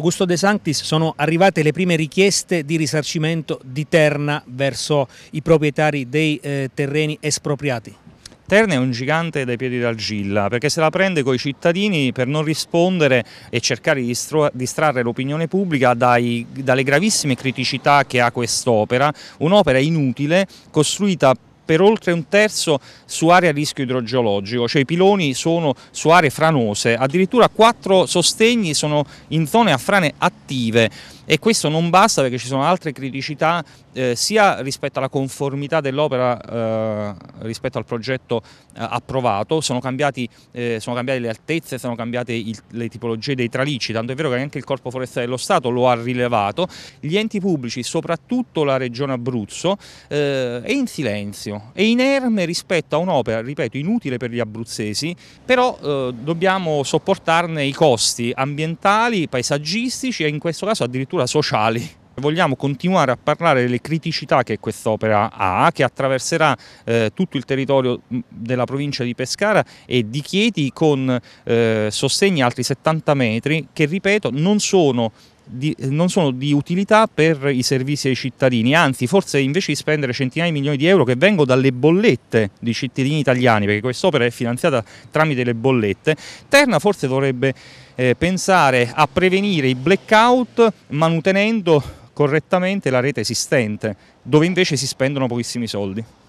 Augusto De Sanctis sono arrivate le prime richieste di risarcimento di Terna verso i proprietari dei eh, terreni espropriati. Terna è un gigante dai piedi d'argilla perché se la prende con i cittadini per non rispondere e cercare di distrarre l'opinione pubblica dai, dalle gravissime criticità che ha quest'opera, un'opera inutile costruita per oltre un terzo su aree a rischio idrogeologico, cioè i piloni sono su aree franose, addirittura quattro sostegni sono in zone a frane attive e questo non basta perché ci sono altre criticità eh, sia rispetto alla conformità dell'opera eh, rispetto al progetto eh, approvato, sono, cambiati, eh, sono, cambiate le altezze, sono cambiate il, le tipologie dei tralicci, tanto è vero che anche il Corpo Forestale dello Stato lo ha rilevato, gli enti pubblici, soprattutto la Regione Abruzzo, eh, è in silenzio italiano e inerme rispetto a un'opera, ripeto, inutile per gli abruzzesi, però eh, dobbiamo sopportarne i costi ambientali, paesaggistici e in questo caso addirittura sociali vogliamo continuare a parlare delle criticità che quest'opera ha, che attraverserà eh, tutto il territorio mm, della provincia di Pescara e di Chieti con eh, sostegni altri 70 metri che, ripeto, non sono di, non sono di utilità per i servizi ai cittadini, anzi forse invece di spendere centinaia di milioni di euro che vengono dalle bollette di cittadini italiani, perché quest'opera è finanziata tramite le bollette, Terna forse dovrebbe eh, pensare a prevenire i blackout mantenendo correttamente la rete esistente, dove invece si spendono pochissimi soldi.